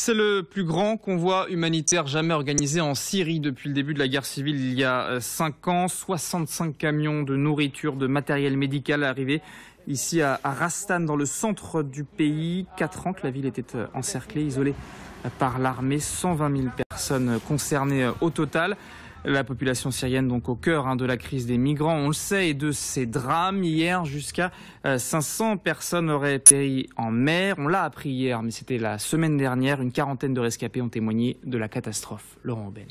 C'est le plus grand convoi humanitaire jamais organisé en Syrie depuis le début de la guerre civile il y a 5 euh, ans. 65 camions de nourriture, de matériel médical arrivés ici à Rastan, dans le centre du pays. 4 ans que la ville était euh, encerclée, isolée euh, par l'armée. 120 000 personnes concernées au total. La population syrienne donc au cœur hein, de la crise des migrants, on le sait, et de ces drames. Hier, jusqu'à 500 euh, personnes auraient péri en mer. On l'a appris hier, mais c'était la semaine dernière. Une quarantaine de rescapés ont témoigné de la catastrophe. Laurent Ben.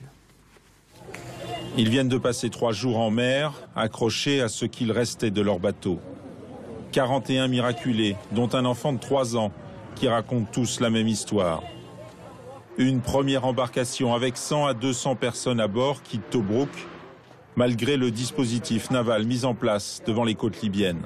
Ils viennent de passer trois jours en mer, accrochés à ce qu'il restait de leur bateau. 41 miraculés, dont un enfant de 3 ans, qui racontent tous la même histoire. Une première embarcation avec 100 à 200 personnes à bord quitte Tobruk, malgré le dispositif naval mis en place devant les côtes libyennes.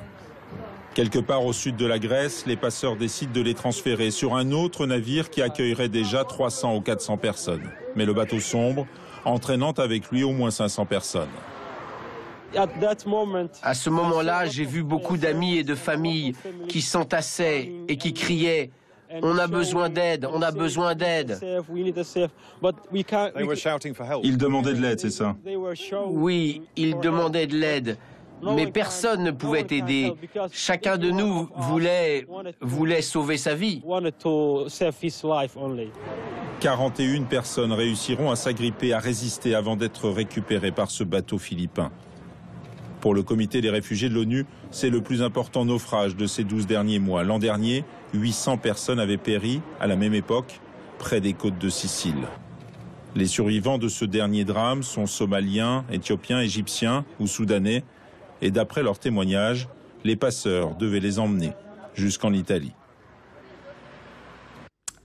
Quelque part au sud de la Grèce, les passeurs décident de les transférer sur un autre navire qui accueillerait déjà 300 ou 400 personnes. Mais le bateau sombre, entraînant avec lui au moins 500 personnes. À ce moment-là, j'ai vu beaucoup d'amis et de familles qui s'entassaient et qui criaient on a besoin d'aide, on a besoin d'aide. Ils demandaient de l'aide, c'est ça Oui, ils demandaient de l'aide. Mais personne ne pouvait aider. Chacun de nous voulait, voulait sauver sa vie. 41 personnes réussiront à s'agripper, à résister avant d'être récupérées par ce bateau philippin. Pour le comité des réfugiés de l'ONU, c'est le plus important naufrage de ces 12 derniers mois. L'an dernier, 800 personnes avaient péri, à la même époque, près des côtes de Sicile. Les survivants de ce dernier drame sont somaliens, éthiopiens, égyptiens ou soudanais, et d'après leurs témoignages, les passeurs devaient les emmener jusqu'en Italie.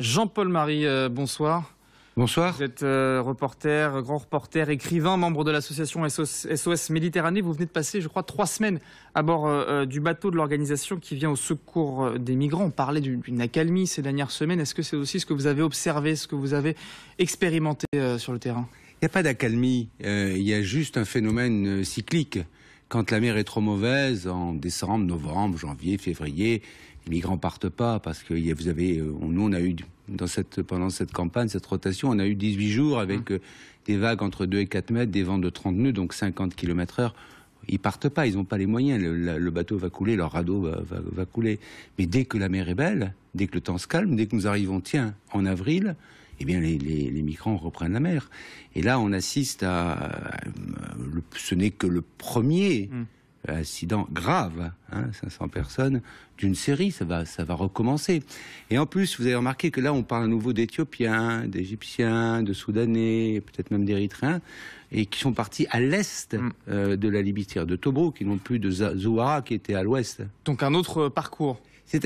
Jean-Paul Marie, euh, bonsoir. Bonsoir. Vous êtes euh, reporter, grand reporter, écrivain, membre de l'association SOS, Méditerranée. Vous venez de passer, je crois, trois semaines à bord euh, euh, du bateau de l'organisation qui vient au secours des migrants. On parlait d'une accalmie ces dernières semaines. Est-ce que c'est aussi ce que vous avez observé, ce que vous avez expérimenté sur le terrain Il n'y a pas d'accalmie. il y a juste un phénomène cyclique. Quand la mer est trop mauvaise, en décembre, novembre, janvier, février, les migrants partent pas parce que vous avez, euh, nous on a eu dans cette, pendant cette campagne, cette rotation, on a eu 18 jours avec mmh. euh, des vagues entre 2 et 4 mètres, des vents de 30 nœuds, donc 50 km heure. Ils partent pas, ils n'ont pas les moyens. Le, bateau va couler, leur radeau va couler. Mais dès que la mer est belle, dès que le temps se calme, dès que nous arrivons, tiens, en avril, eh bien les, migrants reprennent la mer. Et là, on assiste à, euh, ce n'est que le premier. Hmm. incident grave, 500 hein, personnes, d'une série, ça va, ça va recommencer. Et en plus, vous avez remarqué que là, on parle à nouveau d'Éthiopiens, d'Égyptiens, de Soudanais, peut-être même d'Érythréens, et qui sont partis à l'est hmm. euh, de la Libye, de Tobruk, qui n'ont plus de Zouara, qui était à l'ouest. Donc un autre parcours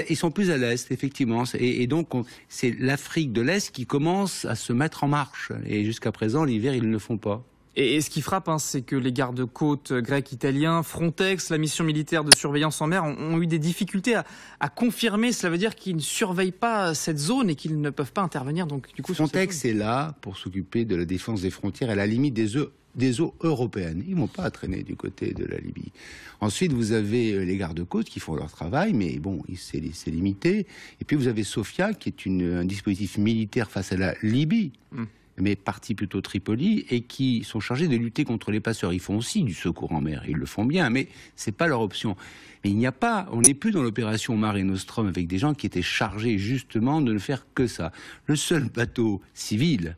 ils sont plus à l'est, effectivement. Et, donc, c'est l'Afrique de l'Est qui commence à se mettre en marche. Et jusqu'à présent, l'hiver, ils ne le font pas. Et, ce qui frappe, hein, c'est que les gardes-côtes euh, grecs, italiens, Frontex, la mission militaire de surveillance en mer ont, eu des difficultés à, confirmer. Cela veut dire qu'ils ne surveillent pas euh, cette zone et qu'ils ne peuvent pas intervenir. Donc, Frontex est là pour s'occuper de la défense des frontières à la limite des eaux, européennes. Ils ne vont pas traîner du côté de la Libye. Ensuite, vous avez euh, les gardes-côtes qui font leur travail, mais bon, c'est limité. Et puis, vous avez Sofia, qui est un dispositif militaire face à la Libye. Hmm mais partie plutôt Tripoli, et qui sont chargés de lutter contre les passeurs. Ils font aussi du secours en mer, ils le font bien, mais ce n'est pas leur option. Mais il n'y a pas, on n'est plus dans l'opération Mare Nostrum avec des gens qui étaient chargés justement de ne faire que ça. Le seul bateau civil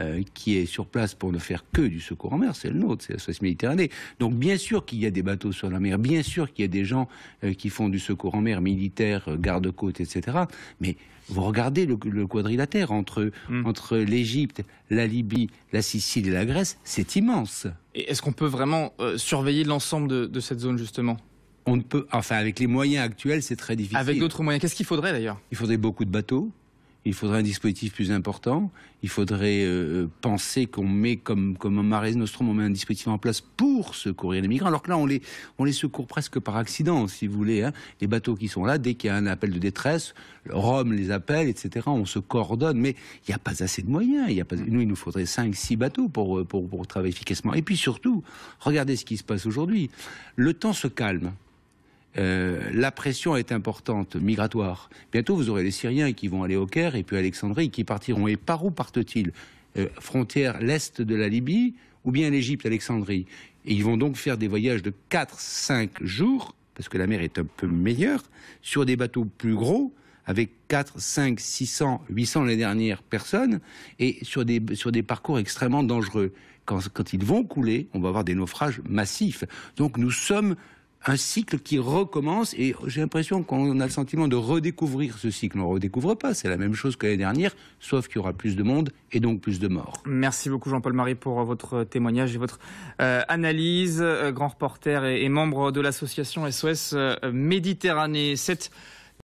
euh, qui est sur place pour ne faire que du secours en mer, c'est le nôtre, c'est la Société Méditerranée. Donc bien sûr qu'il y a des bateaux sur la mer, bien sûr qu'il y a des gens euh, qui font du secours en mer, militaires, euh, garde-côtes, etc. Mais vous regardez le, quadrilatère entre, hmm. entre l'Égypte, la Libye, la Sicile et la Grèce, c'est immense. Et est-ce qu'on peut vraiment surveiller l'ensemble de, de cette zone justement on ne peut, enfin, avec les moyens actuels, c'est très difficile. Avec d'autres moyens, qu'est-ce qu'il faudrait d'ailleurs Il faudrait beaucoup de bateaux, il faudrait un dispositif plus important. Il faudrait euh, euh, penser qu'on met, comme, comme un Nostrum, on met un dispositif en place pour secourir les migrants. Alors que là, on les, on secourt presque par accident, si vous voulez. Hein. Les bateaux qui sont là, dès qu'il y a un appel de détresse, Rome les appelle, etc. On se coordonne. Mais il n'y a pas assez de moyens. nous, il nous faudrait 5-6 bateaux euh, pour travailler efficacement. Et puis surtout, regardez ce qui se passe aujourd'hui. Le temps se calme. Euh, la pression est importante, migratoire. Bientôt, vous aurez les Syriens qui vont aller au Caire et puis à Alexandrie qui partiront. Et par où partent-ils euh, Frontière l'est de la Libye ou bien l'Égypte, Alexandrie Et ils vont donc faire des voyages de 4-5 jours, parce que la mer est un peu meilleure, sur des bateaux plus gros, avec 4, 5, 600, 800 les dernières personnes, et sur des, parcours extrêmement dangereux. Quand, quand ils vont couler, on va avoir des naufrages massifs. Donc nous sommes un cycle qui recommence et j'ai l'impression qu'on a le sentiment de redécouvrir ce cycle. On ne redécouvre pas, c'est la même chose que l'année dernière, sauf qu'il y aura plus de monde et donc plus de morts. Merci beaucoup Jean-Paul Marie pour euh, votre euh, témoignage et votre euh, analyse. Grand reporter et, membre de l'association SOS Méditerranée.